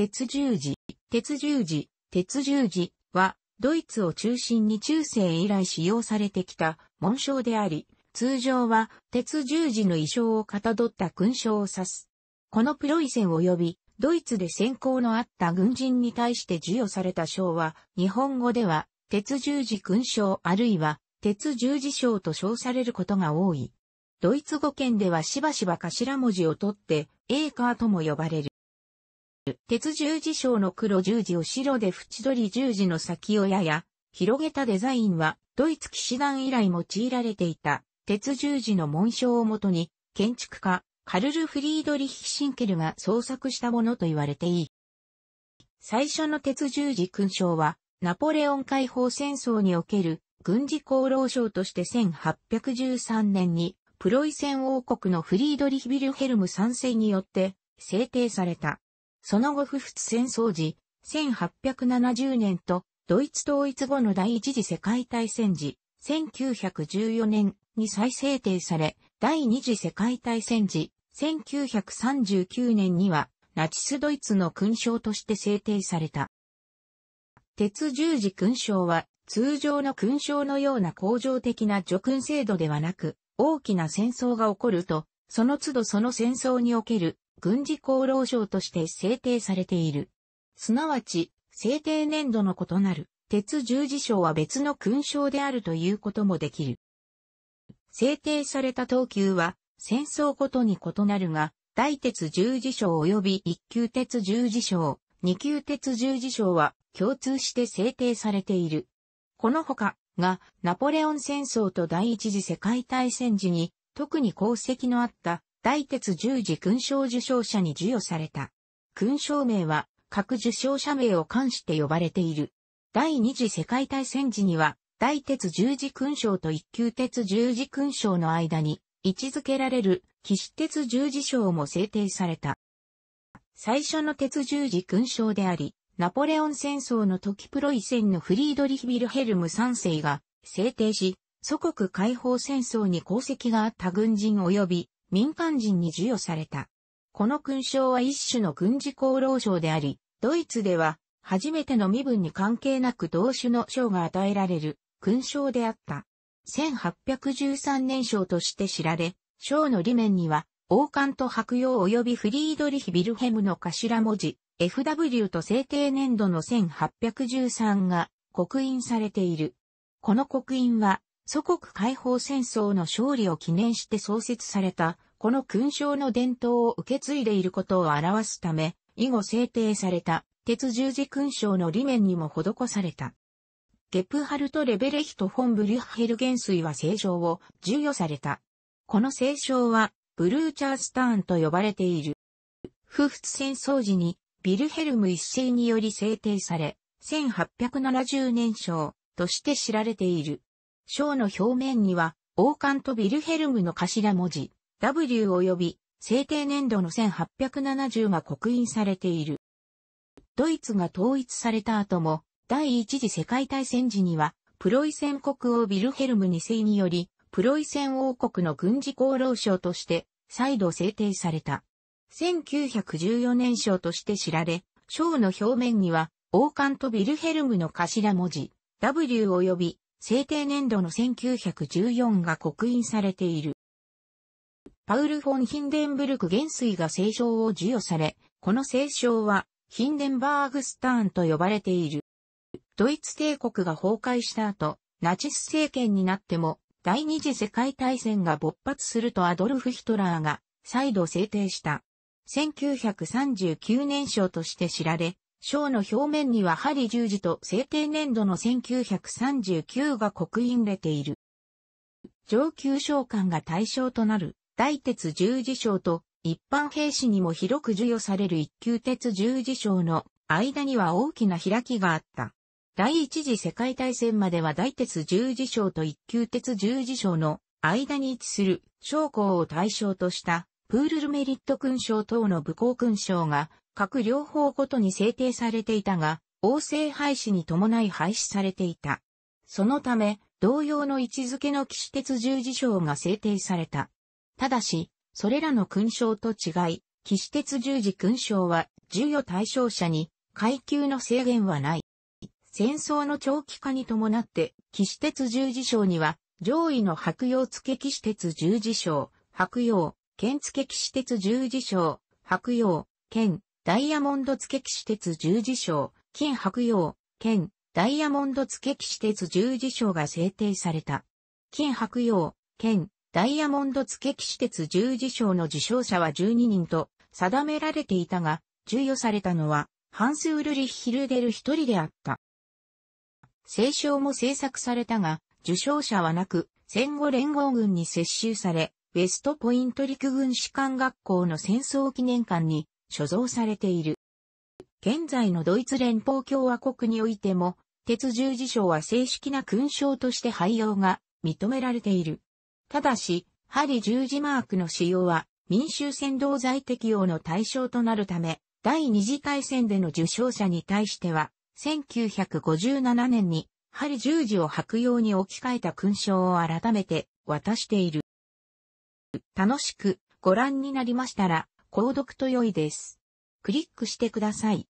鉄十字、鉄十字、鉄十字は、ドイツを中心に中世以来使用されてきた紋章であり、通常は鉄十字の衣装をかたどった勲章を指す。このプロイセン及び、ドイツで先行のあった軍人に対して授与された章は、日本語では、鉄十字勲章あるいは、鉄十字章と称されることが多い。ドイツ語圏ではしばしば頭文字を取って、エーカーとも呼ばれる。鉄十字章の黒十字を白で縁取り十字の先をやや広げたデザインはドイツ騎士団以来用いられていた鉄十字の紋章をもとに建築家カルル・フリードリヒ・シンケルが創作したものと言われていい。最初の鉄十字勲章はナポレオン解放戦争における軍事功労賞として1813年にプロイセン王国のフリードリヒ・ビルヘルム3世によって制定された。その後不仏戦争時、1870年とドイツ統一後の第一次世界大戦時、1914年に再制定され、第二次世界大戦時、1939年にはナチスドイツの勲章として制定された。鉄十字勲章は通常の勲章のような恒常的な叙勲制度ではなく、大きな戦争が起こると、その都度その戦争における軍事功労賞として制定されている。すなわち、制定年度の異なる鉄十字章は別の勲章であるということもできる。制定された等級は戦争ごとに異なるが、大鉄十字章及び一級鉄十字章、二級鉄十字章は共通して制定されている。このほかがナポレオン戦争と第一次世界大戦時に特に功績のあった大鉄十字勲章受章者に授与された。勲章名は各受章者名を冠して呼ばれている。第二次世界大戦時には、大鉄十字勲章と一級鉄十字勲章の間に位置づけられる岸鉄十字章も制定された。最初の鉄十字勲章であり、ナポレオン戦争の時プロイセンのフリードリヒ・ビルヘルム3世が制定し、祖国解放戦争に功績があった軍人及び民間人に授与された。この勲章は一種の軍事功労章であり、ドイツでは初めての身分に関係なく同種の章が与えられる勲章であった。1813年章として知られ、章の裏面には王冠と白洋及びフリードリヒ・ビルヘムの頭文字、FW と制定年度の1813が刻印されている。この刻印は祖国解放戦争の勝利を記念して創設された、この勲章の伝統を受け継いでいることを表すため、以後制定された、鉄十字勲章の理念にも施された。ゲプハルト・レベレヒト・フォン・ブリュッヘル元帥は聖章を授与された。この聖章は、ブルーチャースターンと呼ばれている。夫婦戦争時に、ビルヘルム一世により制定され、1870年章として知られている。章の表面には、王冠とビルヘルムの頭文字、W 及び、制定年度の1870が刻印されている。ドイツが統一された後も、第一次世界大戦時には、プロイセン国王ビルヘルム2世により、プロイセン王国の軍事功労賞として、再度制定された。1914年賞として知られ、章の表面には、王冠とビルヘルムの頭文字、W 及び制定年度の1914が刻印されている。パウル・フォン・ヒンデンブルク元帥が聖章を授与され、この聖章はヒンデンバーグスターンと呼ばれている。ドイツ帝国が崩壊した後、ナチス政権になっても、第二次世界大戦が勃発するとアドルフ・ヒトラーが再度制定した。1939年章として知られ、章の表面には針十字と制定年度の1939が刻印れている。上級章官が対象となる大鉄十字章と一般兵士にも広く授与される一級鉄十字章の間には大きな開きがあった。第一次世界大戦までは大鉄十字章と一級鉄十字章の間に位置する将校を対象としたプールルメリット勲章等の武功勲章が各両方ごとに制定されていたが、王政廃止に伴い廃止されていた。そのため、同様の位置づけの騎士鉄十字章が制定された。ただし、それらの勲章と違い、騎士鉄十字勲章は授与対象者に階級の制限はない。戦争の長期化に伴って、騎士鉄十字章には、上位の白洋付騎士鉄十字章、白洋、剣付騎士鉄十字章、白洋、剣、ダイヤモンド付騎士鉄十字章、金白洋、兼、ダイヤモンド付騎士鉄十字章が制定された。金白洋、兼、ダイヤモンド付騎士鉄十字章の受賞者は12人と定められていたが、授与されたのは、ハンス・ウルリッヒルデル一人であった。聖章も制作されたが、受賞者はなく、戦後連合軍に接収され、ウェストポイント陸軍士官学校の戦争記念館に所蔵されている。現在のドイツ連邦共和国においても、鉄十字章は正式な勲章として廃用が認められている。ただし、針十字マークの使用は民衆扇動罪適用の対象となるため、第二次大戦での受賞者に対しては、1957年に針十字を白用に置き換えた勲章を改めて渡している。楽しくご覧になりましたら、購読と良いです。クリックしてください。